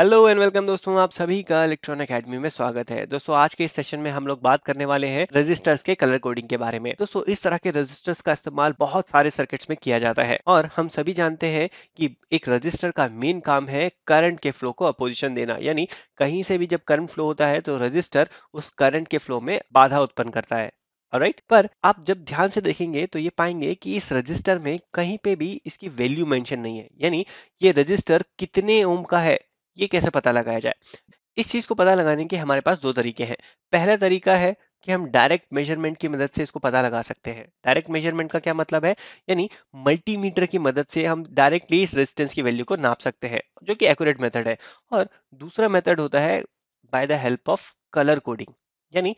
Hello and welcome दोस्तों आप सभी का इलेक्ट्रॉन अकेडमी में स्वागत है दोस्तों आज के इस सेशन में हम लोग बात करने वाले हैं रजिस्टर्स के कलर कोडिंग के बारे में दोस्तों इस तरह के रजिस्टर्स का इस्तेमाल बहुत सारे सर्किट्स में किया जाता है और हम सभी जानते हैं कि एक रजिस्टर का मेन काम है करंट के फ्लो को अपोजिशन देना यानी कहीं से भी जब करंट फ्लो होता है तो रजिस्टर उस करंट के फ्लो में बाधा उत्पन्न करता है राइट right? पर आप जब ध्यान से देखेंगे तो ये पाएंगे कि इस रजिस्टर में कहीं पे भी इसकी वैल्यू मेंशन नहीं है यानी ये रजिस्टर कितने ओम का है ये कैसे पता लगाया जाए इस चीज़ को पता लगाने के हमारे पास दो तरीके हैं पहला तरीका है कि हम डायरेक्ट मेजरमेंट की मदद से इसको पता लगा सकते हैं डायरेक्ट मेजरमेंट का क्या मतलब है यानी मल्टीमीटर की मदद से हम डायरेक्टली इस रेजिस्टेंस की वैल्यू को नाप सकते हैं जो कि एक्यूरेट मेथड है और दूसरा मेथड होता है by the help of colour coding यानी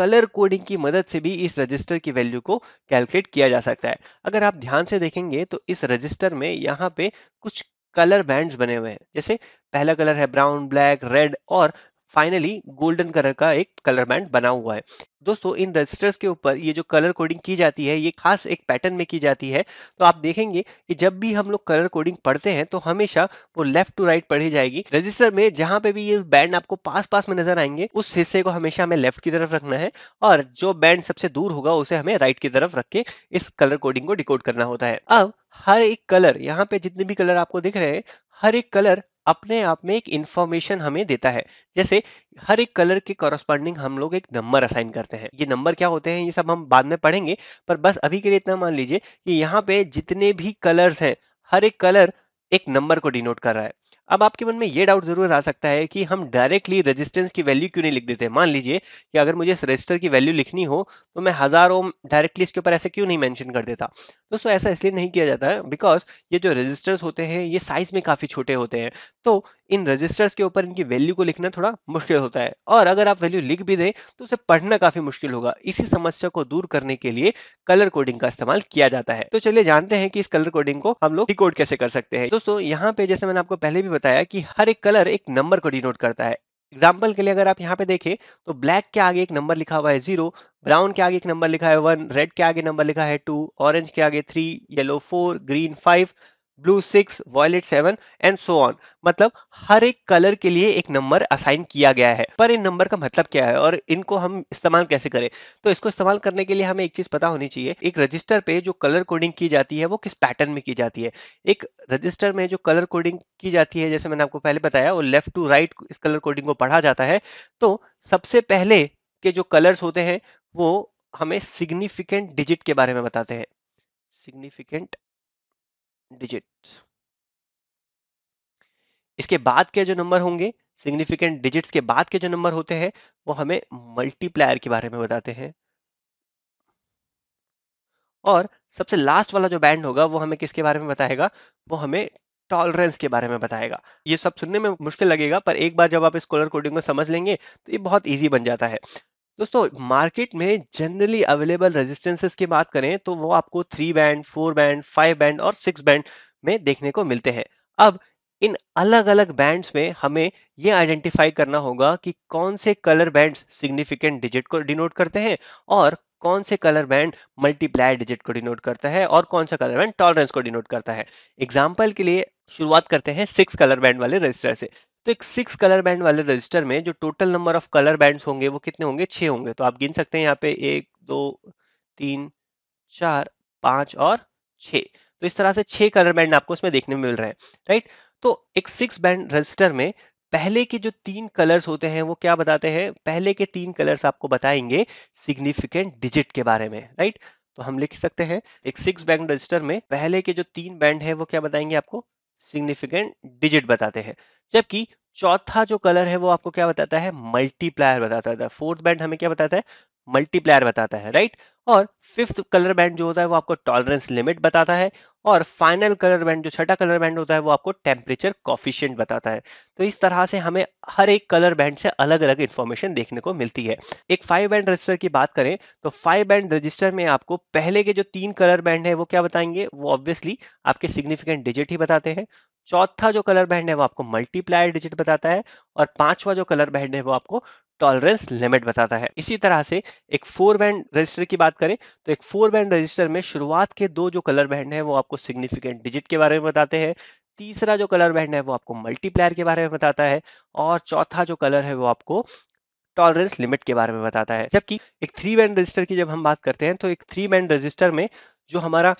कलर कोडिंग की मदद से भी इस रजिस्टर की वैल्यू को कैलकुलेट किया जा सकता है अगर आप ध्यान से देखेंगे तो इस रजिस्टर में यहाँ पे कुछ कलर बैंड्स बने हुए हैं जैसे पहला कलर है ब्राउन ब्लैक रेड और फाइनली गोल्डन कलर का एक कलर बैंड बना हुआ है दोस्तों इन रजिस्टर्स के ऊपर ये जो कलर कोडिंग की जाती है ये खास एक पैटर्न में की जाती है तो आप देखेंगे कि जब भी हम लोग कलर कोडिंग पढ़ते हैं तो हमेशा वो लेफ्ट टू राइट पढ़ी जाएगी रजिस्टर में जहां पे भी ये बैंड आपको पास पास में नजर आएंगे उस हिस्से को हमेशा हमें लेफ्ट की तरफ रखना है और जो बैंड सबसे दूर होगा उसे हमें राइट की तरफ रख के इस कलर कोडिंग को डिकोड करना होता है अब हर एक कलर यहाँ पे जितने भी कलर आपको दिख रहे हैं हर एक कलर अपने आप में एक इंफॉर्मेशन हमें देता है जैसे हर एक कलर के कॉरस्पॉन्डिंग हम लोग एक नंबर असाइन करते हैं ये नंबर क्या होते हैं ये सब हम बाद में पढ़ेंगे पर बस अभी के लिए इतना मान लीजिए कि यहाँ पे जितने भी कलर्स हैं हर एक कलर एक नंबर को डिनोट कर रहा है अब आपके मन में ये डाउट जरूर आ सकता है कि हम डायरेक्टली रेजिस्टेंस की वैल्यू क्यों नहीं लिख देते मान लीजिए कि अगर मुझे इस रजिस्टर की वैल्यू लिखनी हो तो मैं हजार ओम डायरेक्टली इसके ऊपर ऐसे क्यों नहीं मेंशन कर देता दोस्तों ऐसा इसलिए नहीं किया जाता है बिकॉज ये जो रजिस्टर्स होते हैं ये साइज में काफी छोटे होते हैं तो इन रजिस्टर्स के ऊपर इनकी वैल्यू को लिखना थोड़ा मुश्किल होता है और अगर आप वैल्यू लिख भी दें तो उसे पढ़ना काफी मुश्किल होगा इसी समस्या को दूर करने के लिए कलर कोडिंग का इस्तेमाल किया जाता है तो चलिए जानते हैं कि इस कलर कोडिंग को हम लोग रिकॉर्ड कैसे कर सकते हैं दोस्तों यहाँ पे जैसे मैंने आपको पहले भी बताया कि हर एक कलर एक नंबर को डिनोट करता है एग्जाम्पल के लिए अगर आप यहाँ पे देखें तो ब्लैक के आगे एक नंबर लिखा हुआ है जीरो ब्राउन के आगे एक नंबर लिखा है वन रेड के आगे नंबर लिखा है टू ऑरेंज के आगे three yellow four green five blue six violet seven and so on मतलब हर एक कलर के लिए एक नंबर असाइन किया गया है पर इन नंबर का मतलब क्या है और इनको हम इस्तेमाल कैसे करें तो इसको इस्तेमाल करने के लिए हमें एक चीज पता होनी चाहिए एक रजिस्टर पे जो कलर कोडिंग की जाती है वो किस पैटर्न में की जाती है एक रजिस्टर में जो कलर कोडिंग की जाती है जैसे मैंने आपको पहले बताया वो लेफ्ट टू राइट इस कलर कोडिंग को पढ़ा जाता है तो सबसे पहले के जो कलर्स होते हैं वो हमें सिग्निफिकेंट डिजिट के बारे में बताते हैं सिग्निफिकेंट डिजिट इसके बाद के जो नंबर होंगे सिग्निफिकेंट डिजिट्स के बाद के जो नंबर होते हैं वो हमें मल्टीप्लायर के बारे में बताते हैं और सबसे लास्ट वाला जो बैंड होगा वो हमें किसके बारे में बताएगा वो हमें टॉलरेंस के बारे में बताएगा ये सब सुनने में मुश्किल लगेगा पर एक बार जब आप इस कलर कोडिंग को समझ लेंगे तो ये बहुत ईजी बन जाता है दोस्तों मार्केट में जनरली अवेलेबल रेजिस्टेंसेस की बात करें तो वो आपको three band four band five band और सिक्स बैंड में देखने को मिलते हैं अब इन अलग अलग बैंड्स में हमें ये आइडेंटिफाई करना होगा कि कौन से कलर बैंड सिग्निफिकेंट डिजिट को डिनोट करते हैं और कौन से कलर बैंड मल्टीप्लाई डिजिट को डिनोट करता है और कौन सा कलर बैंड टॉलरेंस को डिनोट करता है एग्जाम्पल के लिए शुरुआत करते हैं सिक्स कलर बैंड वाले रजिस्टर से तो एक सिक्स कलर बैंड वाले रजिस्टर में जो total number of colour band होंगे वो कितने होंगे छह होंगे तो आप गिन सकते हैं यहाँ पे एक दो तीन चार पांच और छ तो इस तरह से छह कलर बैंड आपको इसमें देखने में मिल रहे हैं राइट तो एक सिक्स बैंड रजिस्टर में पहले के जो तीन कलर्स होते हैं वो क्या बताते हैं पहले के तीन कलर्स आपको बताएंगे सिग्निफिकेंट डिजिट के बारे में राइट तो हम लिख सकते हैं एक सिक्स बैंड रजिस्टर में पहले के जो तीन बैंड है वो क्या बताएंगे आपको सिग्निफिकेंट डिजिट बताते हैं जबकि चौथा जो कलर है वो आपको क्या बताता है मल्टीप्लायर बताता है फोर्थ बैंड हमें क्या बताता है मल्टीप्लायर बताता है राइट और फिफ्थ कलर बैंड जो होता है वो आपको टॉलरेंस लिमिट बताता है और फाइनल कलर बैंड जो छठा कलर बैंड होता है वो आपको टेम्परेचर कॉफिशियंट बताता है तो इस तरह से हमें हर एक कलर बैंड से अलग अलग इन्फॉर्मेशन देखने को मिलती है एक फाइव बैंड रजिस्टर की बात करें तो फाइव बैंड रजिस्टर में आपको पहले के जो तीन कलर बैंड है वो क्या बताएंगे वो ऑब्वियसली आपके सिग्निफिकेंट डिजिट ही बताते हैं चौथा जो कलर बैंड है वो आपको मल्टीप्लायर डिजिट बताता है और पांचवा जो कलर बैंड है वो आपको टॉलरेंस लिमिट बताता है इसी तरह से एक फोर बैंड रजिस्टर की बात करें तो एक फोर बैंड रजिस्टर में शुरुआत के दो जो कलर बैंड है वो आपको सिग्निफिकेंट डिजिट के बारे में बताते हैं तीसरा जो कलर बैंड है वो आपको मल्टीप्लायर के बारे में बताता है और चौथा जो कलर है वो आपको टॉलरेंस लिमिट के बारे में बताता है जबकि एक थ्री बैंड रजिस्टर की जब हम बात करते हैं तो एक थ्री बैंड रजिस्टर में जो हमारा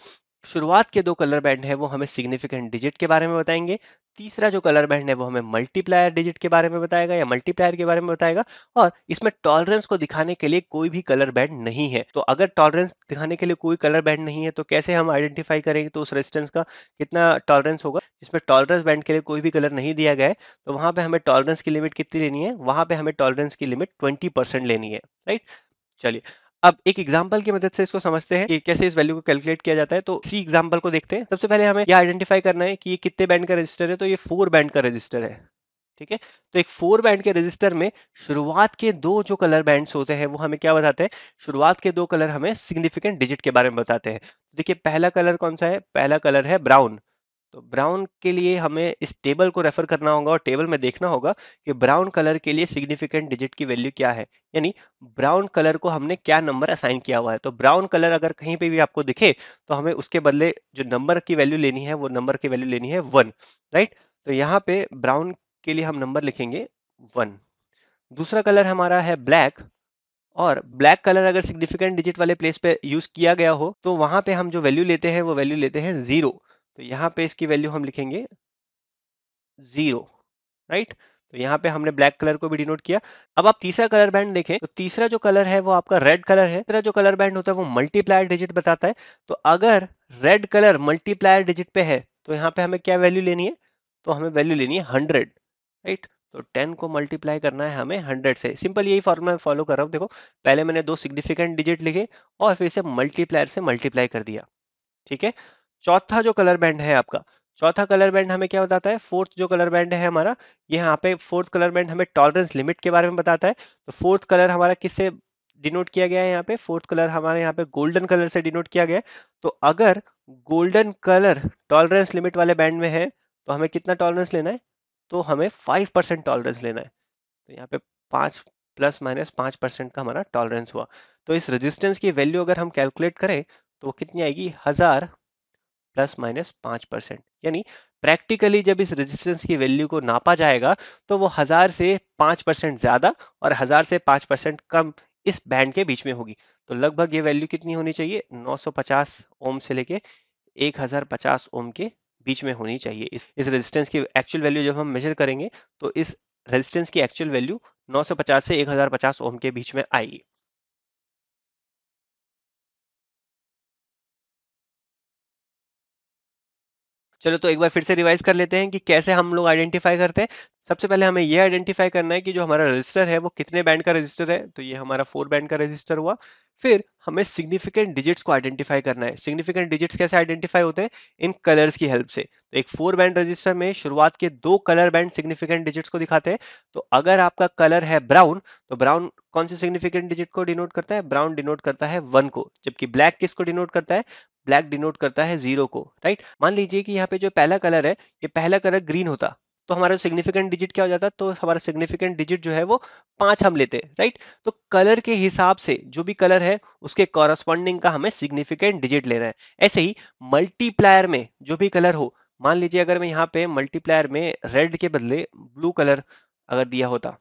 शुरुआत के दो कलर बैंड है वो हमें सिग्निफिकेंट डिजिट के बारे में बताएंगे तीसरा जो कलर बैंड है वो हमें मल्टीप्लायर डिजिट के बारे में बताएगा या मल्टीप्लायर के बारे में बताएगा और इसमें टॉलरेंस को दिखाने के लिए कोई भी कलर बैंड नहीं है तो अगर टॉलरेंस दिखाने के लिए कोई कलर बैंड नहीं है तो कैसे हम आइडेंटिफाई करेंगे तो उस रेजिस्टेंस का कितना टॉलरेंस होगा जिसमें टॉलरेंस बैंड के लिए कोई भी कलर नहीं दिया गया है तो वहां पर हमें टॉलरेंस की लिमिट कितनी लेनी है वहां पर हमें टॉलरेंस की लिमिट ट्वेंटी लेनी है राइट चलिए अब एक एग्जाम्पल की मदद से इसको समझते हैं कि कैसे इस वैल्यू को कैलकुलेट किया जाता है तो इसी एग्जाम्पल को देखते हैं सबसे पहले हमें यह आइडेंटिफाई करना है कि ये कितने बैंड का रजिस्टर है तो ये फोर बैंड का रजिस्टर है ठीक है तो एक फोर बैंड के रजिस्टर में शुरुआत के दो जो कलर बैंड्स होते हैं वो हमें क्या बताते हैं शुरुआत के दो कलर हमें सिग्निफिकेंट डिजिट के बारे में बताते हैं तो देखिए पहला कलर कौन सा है पहला कलर है ब्राउन तो ब्राउन के लिए हमें इस टेबल को रेफर करना होगा और टेबल में देखना होगा कि ब्राउन कलर के लिए सिग्निफिकेंट डिजिट की वैल्यू क्या है यानी ब्राउन कलर को हमने क्या नंबर असाइन किया हुआ है तो ब्राउन कलर अगर कहीं पे भी आपको दिखे तो हमें उसके बदले जो नंबर की वैल्यू लेनी है वो नंबर की वैल्यू लेनी है वन राइट तो यहाँ पे ब्राउन के लिए हम नंबर लिखेंगे वन दूसरा कलर हमारा है ब्लैक और ब्लैक कलर अगर सिग्निफिकेंट डिजिट वाले प्लेस पे यूज किया गया हो तो वहां पे हम जो वैल्यू लेते हैं वो वैल्यू लेते हैं जीरो तो यहाँ पे इसकी वैल्यू हम लिखेंगे जीरो राइट तो यहाँ पे हमने ब्लैक कलर को भी डिनोट किया अब आप तीसरा कलर बैंड देखें तो तीसरा जो कलर है वो आपका रेड कलर है तीसरा जो कलर बैंड होता है वो मल्टीप्लायर डिजिट बताता है तो अगर रेड कलर मल्टीप्लायर डिजिट पे है तो यहाँ पे हमें क्या वैल्यू लेनी है तो हमें वैल्यू लेनी है हंड्रेड राइट तो 10 को मल्टीप्लाई करना है हमें 100 से सिंपल यही फॉर्मूला मैं फॉलो कर रहा हूँ देखो पहले मैंने दो सिग्निफिकेंट डिजिट लिखे और फिर से मल्टीप्लायर से मल्टीप्लाई कर दिया ठीक है चौथा जो कलर बैंड है आपका चौथा कलर बैंड हमें क्या बताता है फोर्थ जो कलर बैंड है हमारा ये यहाँ पे फोर्थ कलर बैंड हमें टॉलरेंस लिमिट के बारे में बताता है तो फोर्थ कलर हमारा किससे डिनोट किया गया है यहाँ पे फोर्थ कलर हमारे यहाँ पे गोल्डन कलर से डिनोट किया गया है तो अगर गोल्डन कलर टॉलरेंस लिमिट वाले बैंड में है तो हमें कितना टॉलरेंस लेना है तो हमें फाइव परसेंट टॉलरेंस लेना है तो यहाँ पे पाँच प्लस माइनस पाँच परसेंट का हमारा टॉलरेंस हुआ तो इस रेजिस्टेंस की वैल्यू अगर हम कैलकुलेट करें तो कितनी आएगी हजार प्लस माइनस पांच परसेंट यानी प्रैक्टिकली जब इस रेजिस्टेंस की वैल्यू को नापा जाएगा तो वो हजार से पांच परसेंट ज्यादा और हजार से पांच परसेंट कम इस बैंड के बीच में होगी तो लगभग ये वैल्यू कितनी होनी चाहिए 950 ओम से लेके 1050 ओम के बीच में होनी चाहिए इस इस रेजिस्टेंस की एक्चुअल वैल्यू जब हम मेजर करेंगे तो इस रेजिस्टेंस की एक्चुअल वैल्यू 950 से 1050 ओम के बीच में आएगी चलो तो एक बार फिर से रिवाइज कर लेते हैं कि कैसे हम लोग आइडेंटिफाई करते हैं सबसे पहले हमें ये आइडेंटिफाई करना है कि जो हमारा रजिस्टर है वो कितने बैंड का रजिस्टर है तो ये हमारा फोर बैंड का रजिस्टर हुआ फिर हमें सिग्निफिकेंट डिजिट्स को आइडेंटिफाई करना है सिग्निफिकेंट डिजिट्स कैसे आइडेंटिफाई होते हैं इन कलर्स की हेल्प से तो एक फोर बैंड रजिस्टर में शुरुआत के दो कलर बैंड सिग्निफिकेंट डिजिट्स को दिखाते हैं तो अगर आपका कलर है ब्राउन तो ब्राउन कौन से सिग्निफिकेंट डिजिट को डिनोट करता है ब्राउन डिनोट करता है वन को जबकि ब्लैक किसको डिनोट करता है ब्लैक डिनोट करता है जीरो को राइट मान लीजिए कि यहाँ पे जो पहला कलर है ये पहला कलर ग्रीन होता तो हमारा सिग्निफिकेंट डिजिट क्या हो जाता तो हमारा सिग्निफिकेंट डिजिट जो है वो पांच हम लेते राइट तो कलर के हिसाब से जो भी कलर है उसके कॉरस्पॉन्डिंग का हमें सिग्निफिकेंट डिजिट लेना है ऐसे ही मल्टीप्लायर में जो भी कलर हो मान लीजिए अगर मैं यहाँ पे मल्टीप्लायर में रेड के बदले ब्लू कलर अगर दिया होता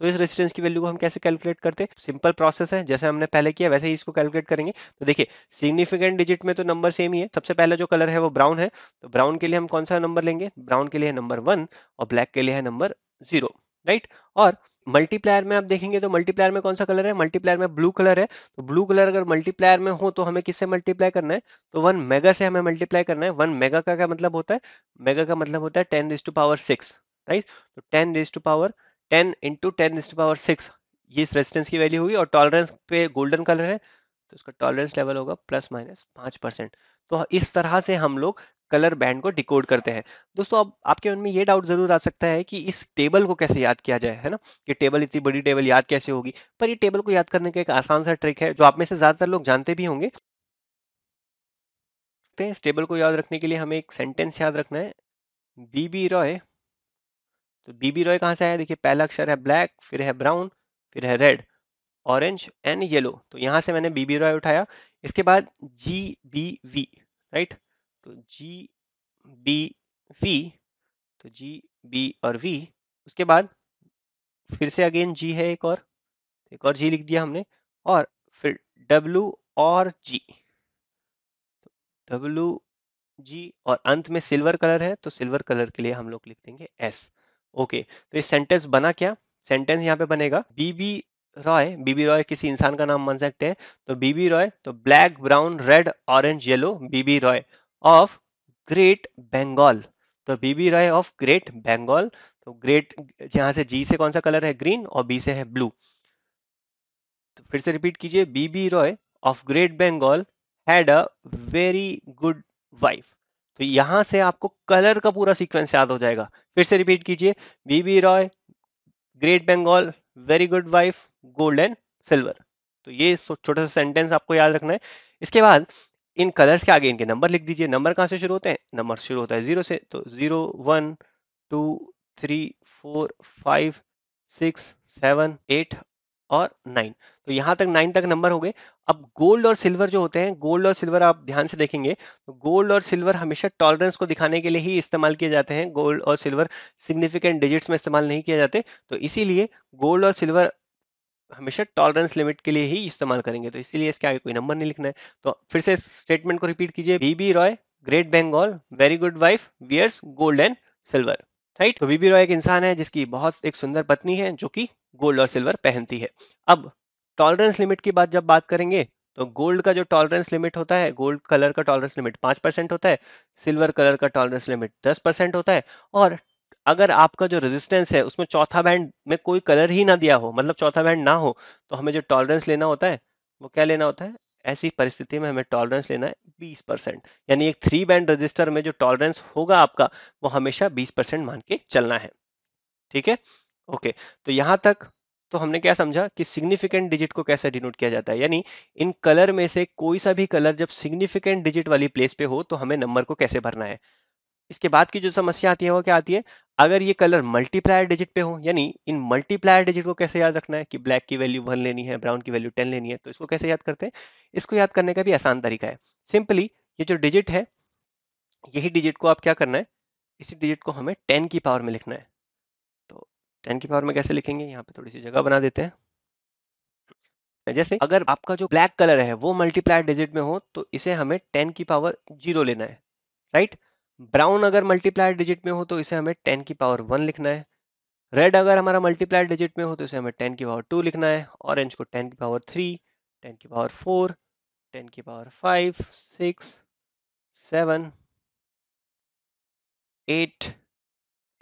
तो इस रेजिस्टेंस की वैल्यू को हम कैसे कैलकुलेट करते हैं सिंपल प्रोसेस है जैसे हमने पहले किया वैसे ही इसको कैलकुलेट करेंगे तो देखिए सिग्निफिकेंट डिजिट में तो नंबर सेम ही है सबसे पहला जो कलर है वो ब्राउन है तो ब्राउन के लिए हम कौन सा नंबर लेंगे ब्राउन के लिए नंबर वन और ब्लैक के लिए है नंबर जीरो राइट और मल्टीप्लायर में आप देखेंगे तो मल्टीप्लायर में कौन सा कलर है मल्टीप्लायर में ब्लू कलर है तो ब्लू कलर अगर मल्टीप्लायर में हो तो हमें किससे मल्टीप्लाई करना है तो वन मेगा से हमें मल्टीप्लाई करना है वन मेगा का क्या मतलब होता है मेगा का मतलब होता है ten raise to power six right तो ten raise to power ten into ten is power six ये इस रेजिस्टेंस की वैल्यू होगी और टॉलरेंस पे गोल्डन कलर है तो इसका टॉलरेंस लेवल होगा प्लस माइनस पांच परसेंट तो इस तरह से हम लोग कलर बैंड को डिकोड करते हैं दोस्तों अब आपके मन में ये डाउट जरूर आ सकता है कि इस टेबल को कैसे याद किया जाए है ना ये टेबल इतनी बड़ी टेबल याद कैसे होगी पर ये टेबल को याद करने का एक आसान सा ट्रिक है जो आप में से ज़्यादातर लोग जानते भी होंगे इस टेबल को याद रखने के लिए हमें एक सेंटेंस याद रखना है बी बी रॉय तो बीबी रॉय कहाँ से आया देखिए पहला अक्षर है ब्लैक फिर है ब्राउन फिर है रेड ऑरेंज एंड येलो तो यहाँ से मैंने बीबी रॉय उठाया इसके बाद जी बी वी राइट तो जी बी वी तो जी बी और वी उसके बाद फिर से अगेन जी है एक और तो एक और जी लिख दिया हमने और फिर डब्लू और जी डब्लू जी और अंत में सिल्वर कलर है तो सिल्वर कलर के लिए हम लोग लिख देंगे एस ओके तो ये सेंटेंस बना क्या सेंटेंस यहाँ पे बनेगा बीबी रॉय बीबी रॉय किसी इंसान का नाम मान सकते हैं तो बीबी रॉय तो black brown red orange yellow B B Roy of great Bengal तो B B Roy of great Bengal तो ग्रेट यहां से जी से कौन सा कलर है ग्रीन और बी से है ब्लू तो फिर से रिपीट कीजिए B B Roy of great Bengal had a very good wife तो यहां से आपको कलर का पूरा सीक्वेंस याद हो जाएगा फिर से रिपीट कीजिए B B Roy great Bengal very good wife gold and silver तो ये छोटा सा सेंटेंस आपको याद रखना है इसके बाद इन कलर्स के आगे इनके नंबर लिख दीजिए नंबर कहाँ से शुरू होते हैं नंबर शुरू होता है जीरो से तो zero one two three four five six seven eight और नाइन तो यहाँ तक नाइन तक नंबर हो गए अब गोल्ड और सिल्वर जो होते हैं गोल्ड और सिल्वर आप ध्यान से देखेंगे तो गोल्ड और सिल्वर हमेशा टॉलरेंस को दिखाने के लिए ही इस्तेमाल किए जाते हैं गोल्ड और सिल्वर सिग्निफिकेंट डिजिट्स में इस्तेमाल नहीं किए जाते तो इसीलिए गोल्ड और सिल्वर हमेशा टॉलरेंस लिमिट के लिए ही इस्तेमाल करेंगे तो इसीलिए इसके आगे कोई नंबर नहीं लिखना है तो फिर से स्टेटमेंट को रिपीट कीजिए B B Roy great Bengal very good wife wears gold and silver right तो बीबी रॉय एक इंसान है जिसकी बहुत एक सुंदर पत्नी है जो कि गोल्ड और सिल्वर पहनती है अब टॉलरेंस लिमिट की बात जब बात करेंगे तो गोल्ड का जो टॉलरेंस लिमिट होता है गोल्ड कलर का टॉलरेंस लिमिट पांच परसेंट होता है सिल्वर कलर का टॉलरेंस लिमिट दस परसेंट होता है और अगर आपका जो रेजिस्टेंस है उसमें चौथा बैंड में कोई कलर ही ना दिया हो मतलब चौथा बैंड ना हो तो हमें जो टॉलरेंस लेना होता है वो क्या लेना होता है ऐसी परिस्थिति में हमें टॉलरेंस लेना है 20 परसेंट यानी एक थ्री बैंड रजिस्टर में जो टॉलरेंस होगा आपका वो हमेशा बीस परसेंट मान के चलना है ठीक है ओके तो यहां तक तो हमने क्या समझा कि सिग्निफिकेंट डिजिट को कैसे डिनोट किया जाता है यानी इन कलर में से कोई सा भी कलर जब सिग्निफिकेंट डिजिट वाली प्लेस पे हो तो हमें नंबर को कैसे भरना है इसके बाद की जो समस्या आती है वो क्या आती है अगर ये कलर मल्टीप्लायर डिजिट पे हो यानी इन मल्टीप्लायर डिजिट को कैसे याद रखना है कि ब्लैक की वैल्यू वन लेनी है ब्राउन की वैल्यू टेन लेनी है तो इसको कैसे याद करते हैं इसको याद करने का भी आसान तरीका है सिंपली ये जो डिजिट है यही डिजिट को आप क्या करना है इसी डिजिट को हमें टेन की पावर में लिखना है तो टेन की पावर में कैसे लिखेंगे यहाँ पे थोड़ी सी जगह बना देते हैं तो जैसे अगर आपका जो ब्लैक कलर है वो मल्टीप्लायर डिजिट में हो तो इसे हमें टेन की पावर जीरो लेना है राइट right? ब्राउन अगर मल्टीप्लायर डिजिट में हो तो इसे हमें टेन की पावर वन लिखना है रेड अगर हमारा मल्टीप्लायर डिजिट में हो तो इसे हमें टेन की पावर टू लिखना है ऑरेंज को टेन की पावर थ्री टेन की पावर फोर टेन की power five six seven eight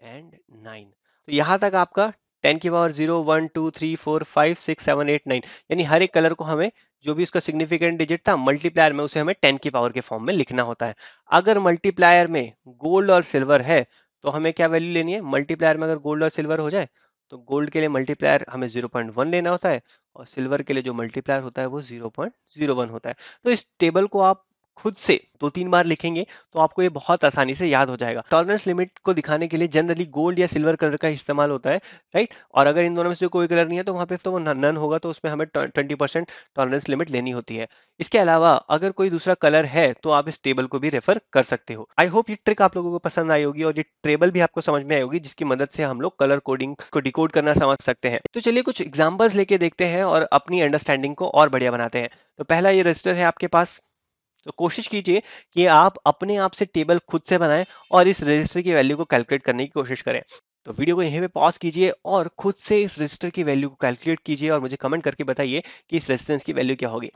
and nine तो यहां तक आपका टेन की power zero one two three four five six seven eight nine यानी हर एक कलर को हमें जो भी उसका सिग्निफिकेंट डिजिट था मल्टीप्लायर में उसे हमें टेन की पावर के फॉर्म में लिखना होता है अगर मल्टीप्लायर में गोल्ड और सिल्वर है तो हमें क्या वैल्यू लेनी है मल्टीप्लायर में अगर गोल्ड और सिल्वर हो जाए तो गोल्ड के लिए मल्टीप्लायर हमें जीरो पॉइंट वन लेना होता है और सिल्वर के लिए जो मल्टीप्लायर होता है वो जीरो जीरो पॉइंट वन होता है तो इस टेबल को आप खुद से दो तीन बार लिखेंगे तो आपको ये बहुत आसानी से याद हो जाएगा टॉलरेंस लिमिट को दिखाने के लिए जनरली गोल्ड या सिल्वर कलर का इस्तेमाल होता है राइट और अगर इन दोनों में से कोई कलर नहीं है तो वहां पे तो वो नन होगा तो उसमें हमें ट्वेंटी परसेंट टॉलरेंस लिमिट लेनी होती है इसके अलावा अगर कोई दूसरा कलर है तो आप इस टेबल को भी रेफर कर सकते हो आई होप ये ट्रिक आप लोगों को पसंद आई होगी और ये टेबल भी आपको समझ में आई होगी जिसकी मदद से हम लोग कलर कोडिंग को डिकोड करना समझ सकते हैं तो चलिए कुछ एग्जाम्पल्स लेके देखते हैं और अपनी अंडरस्टैंडिंग को और बढ़िया बनाते हैं तो पहला ये रजिस्टर है आपके पास तो कोशिश कीजिए कि आप अपने आप से टेबल खुद से बनाएं और इस रजिस्टर की वैल्यू को कैलकुलेट करने की कोशिश करें तो वीडियो को यहीं पे पॉज कीजिए और खुद से इस रजिस्टर की वैल्यू को कैलकुलेट कीजिए और मुझे कमेंट करके बताइए कि इस रेजिस्टेंस की वैल्यू क्या होगी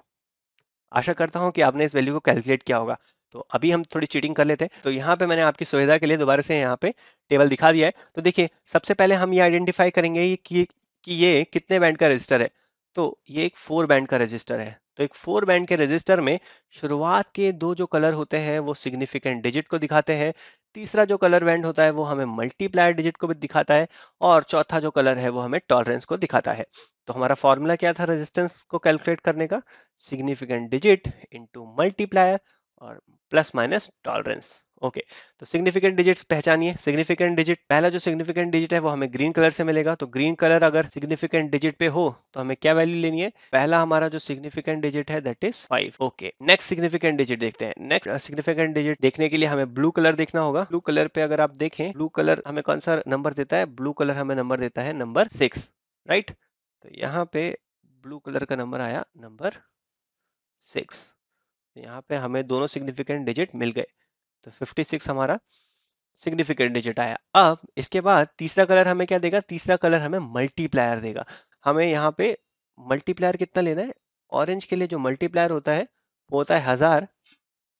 आशा करता हूँ कि आपने इस वैल्यू को कैलकुलेट किया होगा तो अभी हम थोड़ी चीटिंग कर लेते हैं तो यहाँ पे मैंने आपकी सुविधा के लिए दोबारा से यहाँ पे टेबल दिखा दिया है तो देखिए सबसे पहले हम ये आइडेंटिफाई करेंगे कि, कि ये कितने बैंड का रजिस्टर है तो ये एक फोर बैंड का रजिस्टर है तो एक फोर बैंड के रजिस्टर में शुरुआत के दो जो कलर होते हैं वो सिग्निफिकेंट डिजिट को दिखाते हैं तीसरा जो कलर बैंड होता है वो हमें मल्टीप्लायर डिजिट को भी दिखाता है और चौथा जो कलर है वो हमें टॉलरेंस को दिखाता है तो हमारा फॉर्मूला क्या था रेजिस्टेंस को कैलकुलेट करने का सिग्निफिकेंट डिजिट इंटू मल्टीप्लायर और plus minus tolerance okay okay, तो सिग्निफिकेंट डिजिट्स पहचानिए सिग्निफिकेंट डिजिट पहला जो सिग्निफिकेंट डिजिट है वो हमें ग्रीन कलर से मिलेगा तो ग्रीन कलर अगर सिग्निफिकेंट डिजिट पे हो तो हमें क्या वैल्यू लेनी है पहला हमारा जो सिग्निफिकेंट डिजिट है that is five okay next significant digit देखते हैं नेक्स्ट सिग्निफिकेंट डिजिट देखने के लिए हमें ब्लू कलर देखना होगा ब्लू कलर पे अगर आप देखें ब्लू कलर हमें कौन सा नंबर देता है ब्लू कलर हमें नंबर देता है नंबर सिक्स राइट तो यहाँ पे ब्लू कलर का नंबर आया नंबर सिक्स तो यहाँ पे हमें दोनों सिग्निफिकेंट डिजिट मिल गए तो 56 हमारा सिग्निफिकेंट डिजिट आया अब इसके बाद तीसरा कलर हमें क्या देगा तीसरा कलर हमें मल्टीप्लायर देगा हमें यहाँ पे मल्टीप्लायर कितना लेना है ऑरेंज के लिए जो मल्टीप्लायर होता है वो होता है हजार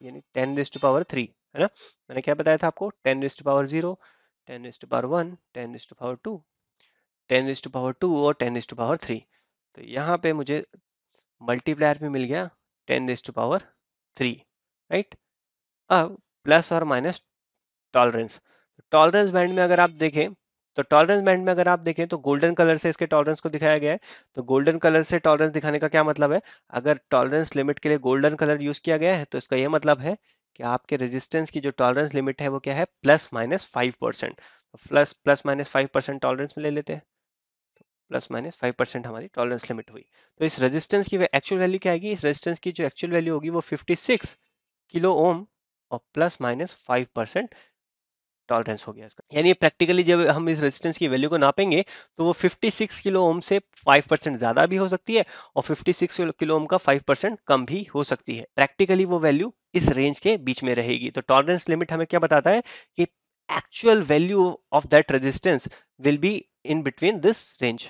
यानी टेन रिस्ट पावर थ्री है ना मैंने क्या बताया था आपको ten raised power zero ten raised power one ten raised power two ten raised power two और टेन रिस्ट पावर थ्री तो यहाँ पे मुझे मल्टीप्लायर भी मिल गया ten raised power three right अब प्लस और माइनस टॉलरेंस टॉलरेंस बैंड में अगर आप देखें तो टॉलरेंस बैंड में अगर आप देखें तो गोल्डन कलर से इसके टॉलरेंस को दिखाया गया है तो गोल्डन कलर से टॉलरेंस दिखाने का क्या मतलब है अगर टॉलरेंस लिमिट के लिए गोल्डन कलर यूज किया गया है तो इसका यह मतलब है कि आपके रेजिस्टेंस की जो टॉलरेंस लिमिट है वो क्या है plus minus five percent plus plus minus five percent tolerance में ले लेते हैं प्लस माइनस फाइव परसेंट हमारी टॉलरेंस लिमिट हुई तो इस रेजिस्टेंस की एक्चुअल वैल्यू क्या आएगी इस रेजिस्टेंस की जो एक्चुअल वैल्यू होगी वो फिफ्टी सिक्स किलो ओम और plus minus five percent tolerance हो गया इसका यानी प्रैक्टिकली जब हम इस रेजिस्टेंस की वैल्यू को नापेंगे तो वो 56 किलो ओम से 5 परसेंट ज़्यादा भी हो सकती है और 56 किलो ओम का 5 परसेंट कम भी हो सकती है प्रैक्टिकली वो वैल्यू इस रेंज के बीच में रहेगी तो टॉलरेंस लिमिट हमें क्या बताता है कि actual value of that resistance will be in between this range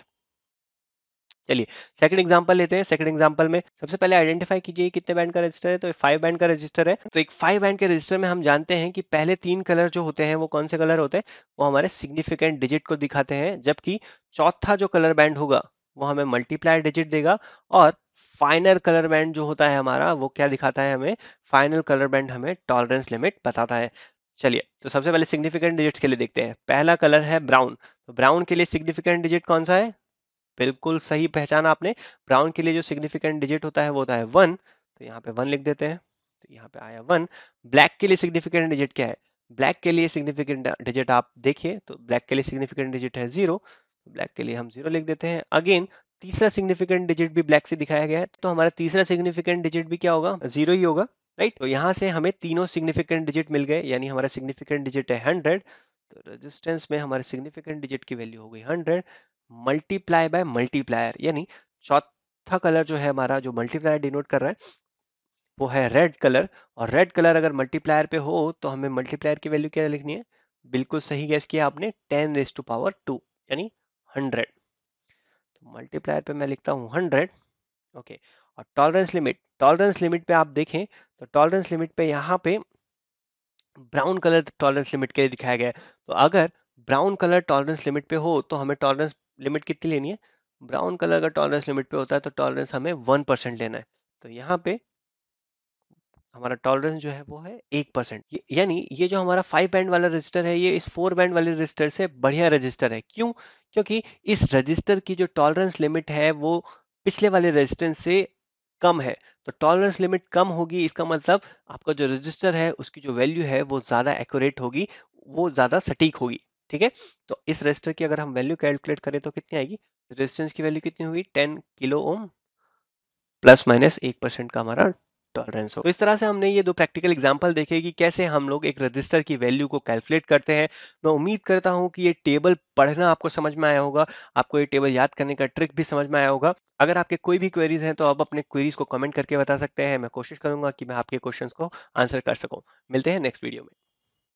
चलिए सेकंड एग्जांपल लेते हैं सेकंड एग्जांपल में सबसे पहले आइडेंटिफाई कीजिए कितने बैंड का रजिस्टर है तो फाइव बैंड का रजिस्टर है तो एक फाइव बैंड के रजिस्टर में हम जानते हैं कि पहले तीन कलर जो होते हैं वो कौन से कलर होते हैं वो हमारे सिग्निफिकेंट डिजिट को दिखाते हैं जबकि चौथा जो कलर बैंड होगा वो हमें मल्टीप्लायर डिजिट देगा और फाइनल कलर बैंड जो होता है हमारा वो क्या दिखाता है हमें फाइनल कलर बैंड हमें टॉलरेंस लिमिट बताता है चलिए तो सबसे पहले सिग्निफिकेंट डिजिट्स के लिए देखते हैं पहला कलर है ब्राउन तो ब्राउन के लिए सिग्निफिकेंट डिजिट कौन सा है बिल्कुल सही पहचाना आपने ब्राउन के लिए जो सिग्निफिकेंट डिजिट होता है वो होता है वन तो यहाँ पे वन लिख देते हैं तो यहाँ पे आया वन ब्लैक के लिए सिग्निफिकेंट डिजिट क्या है ब्लैक के लिए सिग्निफिकेंट डिजिट आप देखिए तो ब्लैक के लिए सिग्निफिकेंट डिजिट है जीरो तो ब्लैक के लिए हम जीरो लिख देते हैं अगेन तीसरा सिग्निफिकेंट डिजिट भी ब्लैक से दिखाया गया है तो हमारा तीसरा सिग्निफिकेंट डिजिट भी क्या होगा जीरो ही होगा राइट तो यहाँ से हमें तीनों सिग्निफिकेंट डिजिट मिल गए यानी हमारा सिग्निफिकेंट डिजिट है हंड्रेड तो रेजिस्टेंस में हमारे सिग्निफिकेंट डिजिट की वैल्यू हो गई हंड्रेड मल्टीप्लाई बाय मल्टीप्लायर यानी चौथा कलर जो है हमारा जो मल्टीप्लायर डिनोट कर रहा है वो है रेड कलर और रेड कलर अगर मल्टीप्लायर पे हो तो हमें मल्टीप्लायर की वैल्यू क्या लिखनी है बिल्कुल सही गैस किया आपने ten raise to power two यानी हंड्रेड तो मल्टीप्लायर पे मैं लिखता हूँ हंड्रेड ओके और टॉलरेंस लिमिट टॉलरेंस लिमिट पे आप देखें तो टॉलरेंस लिमिट पे यहाँ पे ब्राउन कलर टॉलरेंस लिमिट के लिए दिखाया गया है तो अगर ब्राउन कलर टॉलरेंस लिमिट पे हो तो हमें टॉलरेंस लिमिट कितनी लेनी है ब्राउन कलर का टॉलरेंस लिमिट पे होता है तो टॉलरेंस हमें वन परसेंट लेना है तो यहाँ पे हमारा टॉलरेंस जो है वो है एक परसेंट यानी ये जो हमारा फाइव बैंड वाला रजिस्टर है ये इस फोर बैंड वाले रजिस्टर से बढ़िया रजिस्टर है क्यों क्योंकि इस रजिस्टर की जो टॉलरेंस लिमिट है वो पिछले वाले रजिस्टेंस से कम है तो टॉलरेंस लिमिट कम होगी इसका मतलब आपका जो रजिस्टर है उसकी जो वैल्यू है वो ज़्यादा एक्यूरेट होगी वो ज़्यादा सटीक होगी ठीक है तो इस रजिस्टर की अगर हम वैल्यू कैलकुलेट करें तो कितनी आएगी रेजिस्टेंस की वैल्यू कितनी हुई ten kilo ohm plus minus एक परसेंट का हमारा टॉलरेंस हो तो इस तरह से हमने ये दो प्रैक्टिकल एग्जांपल देखे कि कैसे हम लोग एक रजिस्टर की वैल्यू को कैलकुलेट करते हैं मैं उम्मीद करता हूं कि ये टेबल पढ़ना आपको समझ में आया होगा आपको ये टेबल याद करने का ट्रिक भी समझ में आया होगा अगर आपके कोई भी क्वेरीज हैं तो आप अपने क्वेरीज को कमेंट करके बता सकते हैं मैं कोशिश करूंगा कि मैं आपके क्वेश्चन को आंसर कर सकूँ मिलते हैं नेक्स्ट वीडियो में